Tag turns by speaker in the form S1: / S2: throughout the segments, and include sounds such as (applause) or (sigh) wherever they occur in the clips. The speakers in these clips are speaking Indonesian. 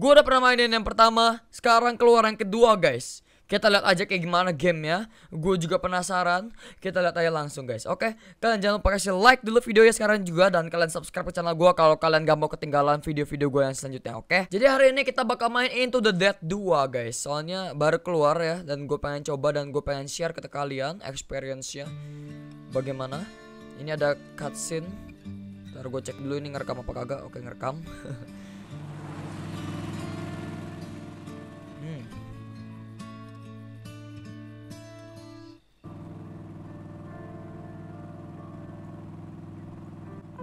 S1: Gue udah pernah mainin yang pertama, sekarang keluar yang kedua guys. Kita lihat aja kayak gimana gamenya. Gue juga penasaran. Kita lihat aja langsung guys. Oke, kalian jangan lupa kasih like dulu videonya sekarang juga dan kalian subscribe ke channel gue kalau kalian gak mau ketinggalan video-video gue yang selanjutnya. Oke. Jadi hari ini kita bakal main Into the Dead 2 guys. Soalnya baru keluar ya dan gue pengen coba dan gue pengen share ke kalian experience-nya. Bagaimana? Ini ada cutscene. Ntar gue cek dulu ini ngerekam apa kagak. Oke, ngerekam. (laughs)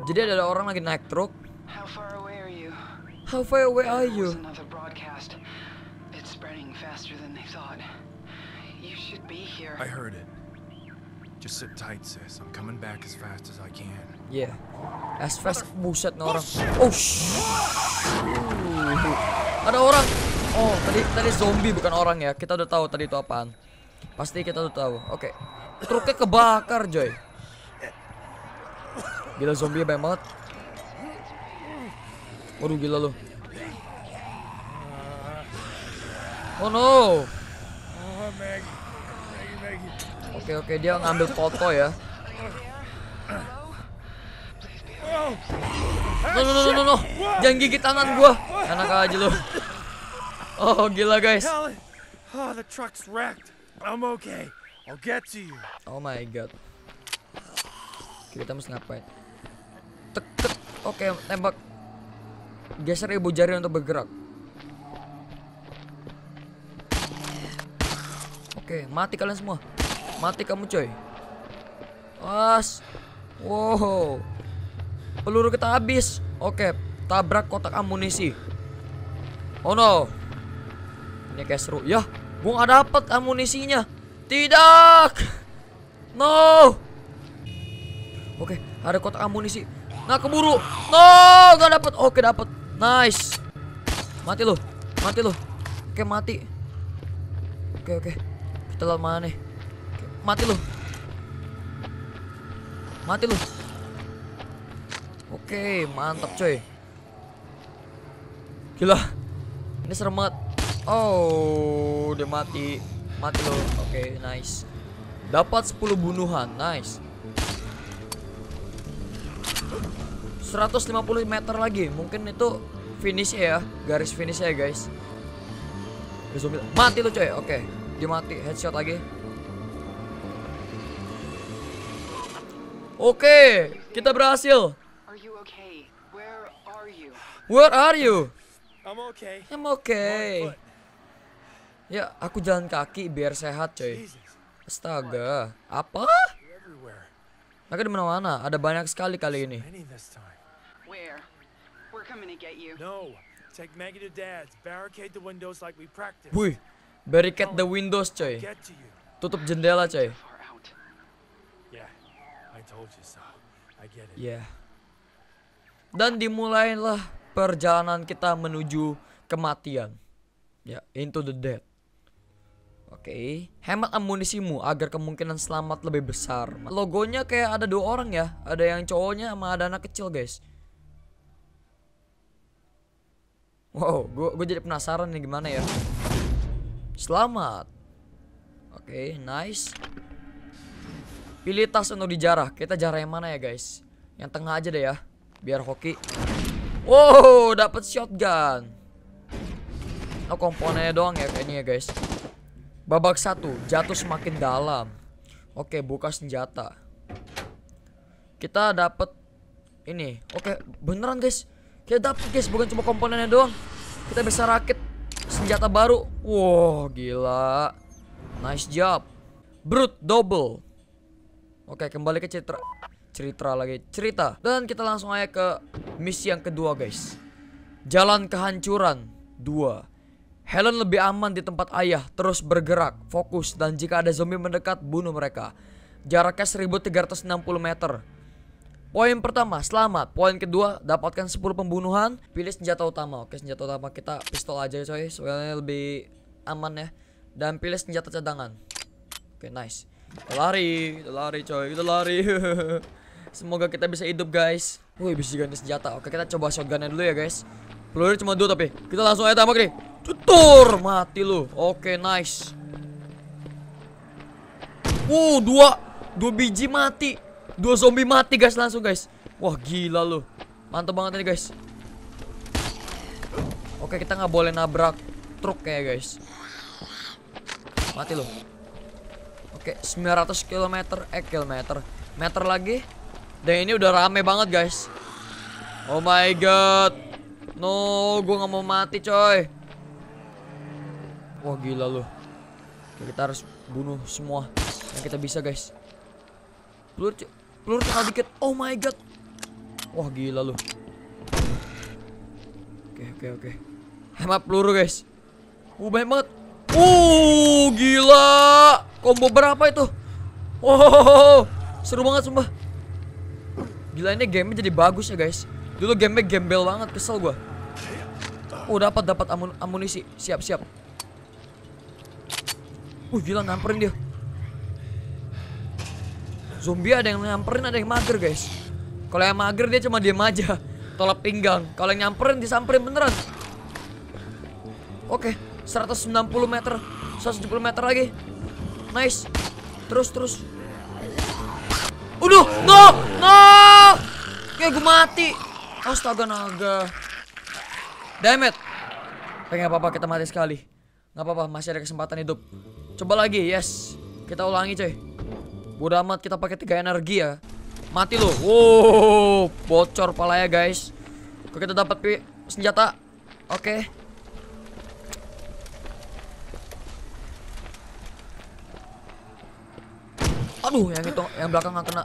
S1: Jadi ada orang lagi naik truk. How far away are you? How far away are you? Another broadcast. It's spreading faster than they thought. You should be here. I heard it. Just sit tight, sis. I'm coming back as fast as I can. Yeah. As fast buset no oh, orang. Oh sh. Ada orang. Oh, tadi tadi zombie bukan orang ya. Kita udah tahu tadi itu apaan. Pasti kita udah tahu. Oke. Okay. Truknya kebakar, Joy. Gila zombie banyak banget. Waduh gila lo. Oh no. Oke oke dia ngambil foto ya. No no no no no. no. Jangan gigit tangan gua. anak aja lo. Oh gila guys. Oh the truck's wrecked. I'm okay. I'll get to you. Oh my god. Kita mesti ngapain? Oke, oke tembak geser ibu jari untuk bergerak oke mati kalian semua mati kamu coy Was. wow peluru kita habis oke tabrak kotak amunisi oh no ini kayak seru ya gua nggak dapet amunisinya tidak no oke ada kotak amunisi Nah, keburu. No, nah, gak dapet. Oke, dapet. Nice. Mati lu. Mati lu. Oke, mati. Oke, oke. Kita lawan mana nih? mati lu. Mati lu. Oke, mantap coy. Gila. Ini serem banget. Oh, dia mati. Mati lu. Oke, nice. Dapat 10 bunuhan. Nice. 150 meter lagi mungkin itu finish ya garis finish ya guys mati lu coy oke dimati headshot lagi oke kita berhasil where are you I'm okay. I'm okay. Ya, aku jalan kaki biar sehat, coy. Astaga. Apa? Mereka di mana-mana. Ada banyak sekali kali ini. Wih, barricade the windows, coy. Tutup jendela, coy. Yeah. Dan dimulailah perjalanan kita menuju kematian. Ya, yeah, into the dead. Oke, okay. hemat amunisimu agar kemungkinan selamat lebih besar. Logonya kayak ada dua orang ya, ada yang cowoknya sama ada anak kecil guys. Wow, gua gua jadi penasaran nih gimana ya. Selamat. Oke, okay, nice. Pilih tas untuk dijarah. Kita jarah yang mana ya guys? Yang tengah aja deh ya, biar hoki. Wow, dapat shotgun. Oh komponennya doang ya kayaknya ya guys. Babak satu, jatuh semakin dalam. Oke, buka senjata. Kita dapat ini. Oke, beneran guys. Kita dapat guys, bukan cuma komponennya doang. Kita bisa rakit senjata baru. Wow, gila. Nice job. Brute double. Oke, kembali ke cerita cerita lagi, cerita. Dan kita langsung aja ke misi yang kedua, guys. Jalan kehancuran 2. Helen lebih aman di tempat ayah, terus bergerak, fokus, dan jika ada zombie mendekat, bunuh mereka. Jaraknya 1360 meter. Poin pertama, selamat. Poin kedua, dapatkan 10 pembunuhan. Pilih senjata utama. Oke, senjata utama kita pistol aja coy. Soalnya lebih aman ya. Dan pilih senjata cadangan. Oke, nice. Kita lari, kita lari coy, kita lari. (laughs) Semoga kita bisa hidup guys. Wih, bisa ganti senjata. Oke, kita coba shotgunnya dulu ya guys. Peluru cuma dua tapi. Kita langsung aja tembak nih. Tutur, mati lu. Oke, okay, nice. Wow, uh, dua dua biji mati. Dua zombie mati guys langsung guys. Wah, gila lu. Mantap banget ini guys. Oke, okay, kita nggak boleh nabrak truk ya guys. Mati lu. Oke, okay, 900 km eh kilometer. Meter lagi. Dan ini udah rame banget guys. Oh my god. No, gue nggak mau mati coy. Wah gila loh. Oke, kita harus bunuh semua yang kita bisa guys. Pelur pelur tinggal dikit. Oh my god. Wah gila loh. Oke oke oke. Hemat peluru guys. Uh banyak banget. Uh gila. Combo berapa itu? Wow seru banget sumpah. Gila ini game jadi bagus ya guys. Dulu game gembel banget kesel gua. Oh dapat dapat amun amunisi siap siap. Uh gila nyamperin dia Zombie ada yang nyamperin ada yang mager guys Kalau yang mager dia cuma diem aja Tolak pinggang Kalau yang nyamperin disamperin beneran Oke okay, 190 meter 170 meter lagi Nice Terus terus Udah No No kayak gue mati Astaga naga Damn it Pengen apa-apa kita mati sekali Gak apa-apa masih ada kesempatan hidup Coba lagi, yes. Kita ulangi, coy. Bodoh amat kita pakai tiga energi ya. Mati lo. Wow, bocor pala ya guys. Kok kita dapat senjata? Oke. Okay. Aduh, yang itu yang belakang nggak kena.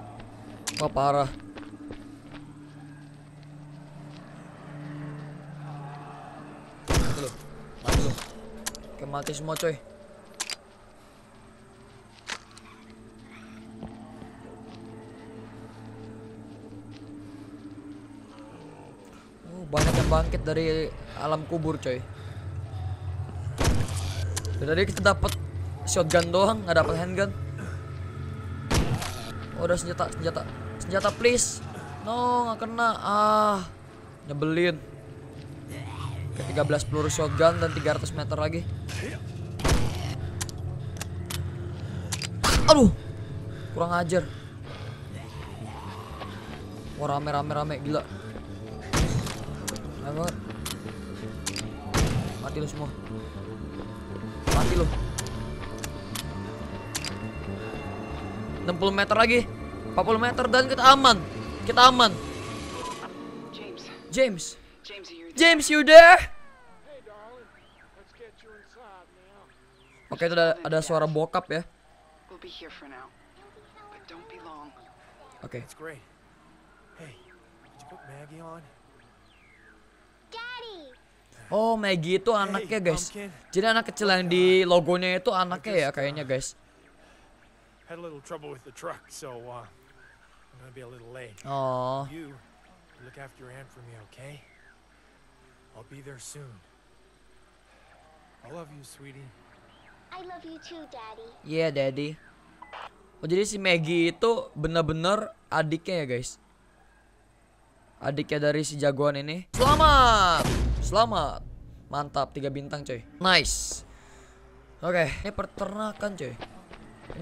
S1: Wah, parah. Mati lo. Mati lo. Oke, mati semua, coy. bangkit dari alam kubur coy Jadi tadi kita dapat shotgun doang nggak dapat handgun oh udah senjata senjata senjata please no nggak kena ah nyebelin ke 13 peluru shotgun dan 300 meter lagi aduh kurang ajar wah rame rame rame gila banget. Mati lo semua. Mati lo. 60 meter lagi. 40 meter dan kita aman. Kita aman. James. James. James, you there? Oke, okay, itu ada, ada suara bokap ya. Oke. Okay. Hey, did you put Maggie on? Oh Maggie itu anaknya guys. Jadi anak kecil yang di logonya itu anaknya ya kayaknya uh, guys. Oh. Look after your aunt I love you, sweetie. I love you too, Daddy. Yeah, Daddy. Oh, jadi si Maggie itu bener-bener adiknya ya, guys. Adiknya dari si jagoan ini. Selamat! Selamat. Mantap, 3 bintang coy. Nice. Oke, okay. ini peternakan coy.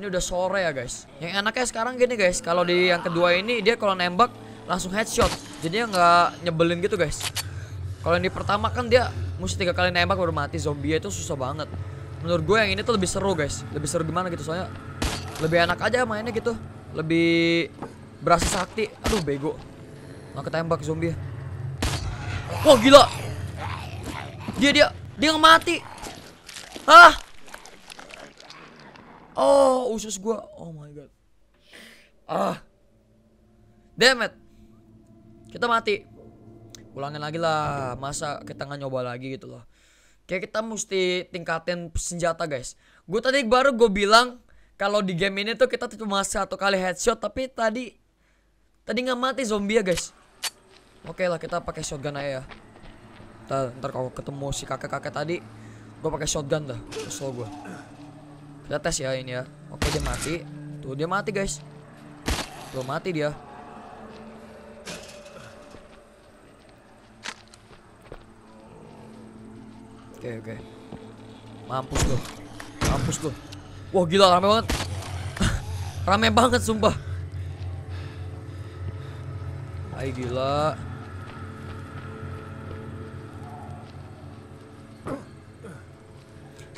S1: Ini udah sore ya guys. Yang enaknya sekarang gini guys, kalau di yang kedua ini dia kalau nembak langsung headshot. Jadi nggak nyebelin gitu guys. Kalau yang di pertama kan dia mesti tiga kali nembak baru mati zombie itu susah banget. Menurut gue yang ini tuh lebih seru guys. Lebih seru gimana gitu soalnya lebih enak aja mainnya gitu. Lebih berasa sakti. Aduh bego. Nggak ketembak zombie. Wah gila dia dia dia mati. ah Oh, usus gue Oh my god. Ah. Damn Kita mati. Ulangin lagi lah. Masa kita nggak nyoba lagi gitu loh. Kayak kita mesti tingkatin senjata, guys. Gue tadi baru gue bilang kalau di game ini tuh kita cuma satu kali headshot, tapi tadi tadi nggak mati zombie ya, guys. Oke okay lah, kita pakai shotgun aja ya ntar, ntar kalau ketemu si kakek-kakek tadi gue pakai shotgun dah kesel gue kita tes ya ini ya oke dia mati tuh dia mati guys tuh mati dia oke oke mampus lo mampus lo wah gila rame banget (laughs) rame banget sumpah Hai gila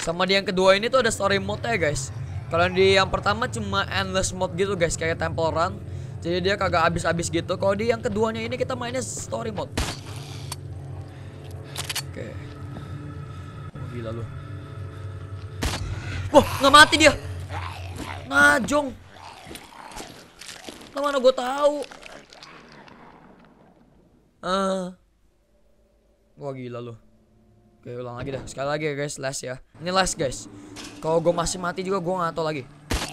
S1: Sama di yang kedua ini tuh ada story mode ya guys Kalau di yang pertama cuma endless mode gitu guys Kayak temple run Jadi dia kagak habis-habis gitu Kalau di yang keduanya ini kita mainnya story mode Oke okay. oh, Gila lu Wah nggak mati dia najong. Nah mana gue tahu. ah. Uh. Wah gila loh. Oke ulang lagi dah Sekali lagi ya guys Last ya Ini last guys Kalau gue masih mati juga gue gak tau lagi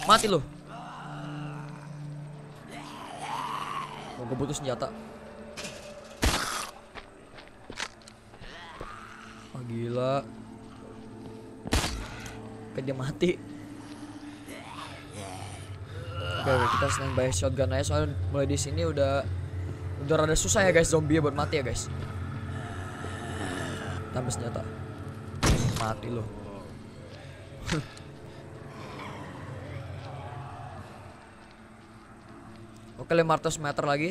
S1: Mati loh Oh gue butuh senjata Oh gila Oke dia mati Oke kita by shotgun aja Soalnya mulai di sini udah Udah rada susah ya guys zombie buat mati ya guys tambah senjata mati lo (laughs) Oke 500 meter lagi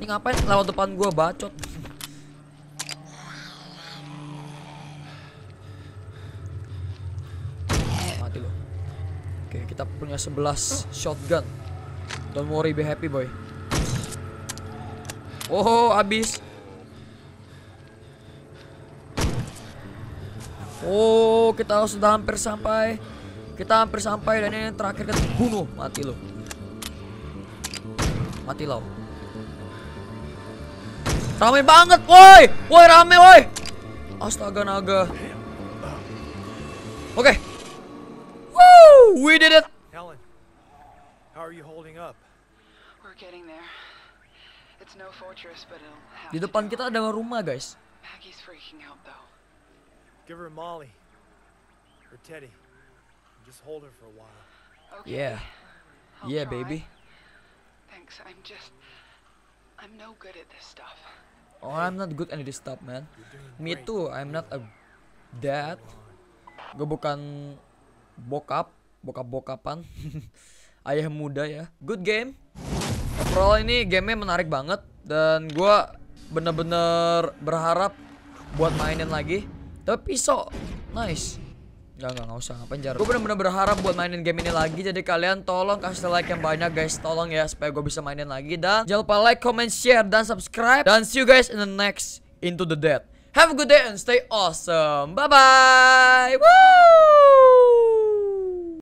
S1: Ini ngapain lawan depan gua bacot (laughs) Mati lo Oke kita punya 11 shotgun Don't worry be happy boy Oh habis Oh, kita sudah hampir sampai. Kita hampir sampai dan ini terakhir kita bunuh, mati lo. Mati lo. Ramai banget, woi. Woi, ramai, woi. Astaga naga. Oke. Okay. Woo, we did it. Helen, how are you holding up? We're getting there. It's no fortress, but it'll have Di depan kita ada rumah, guys. Maggie's freaking out though. Give her Molly. Or Teddy. Just hold her for a while. Okay. Yeah. I'll yeah, try. baby. Thanks. I'm just. I'm no good at this stuff. Oh, I'm not good at this stuff, man. Me too. I'm not a dad. Gue bukan bokap, bokap-bokapan. (laughs) Ayah muda ya. Good game. Overall ini gamenya menarik banget dan gue bener-bener berharap buat mainin lagi. Tapi pisau. Nice. Gak, gak, gak usah ngapain jarum Gue bener-bener berharap buat mainin game ini lagi Jadi kalian tolong kasih like yang banyak guys Tolong ya supaya gue bisa mainin lagi Dan jangan lupa like, comment, share, dan subscribe Dan see you guys in the next Into the Dead Have a good day and stay awesome Bye-bye Woo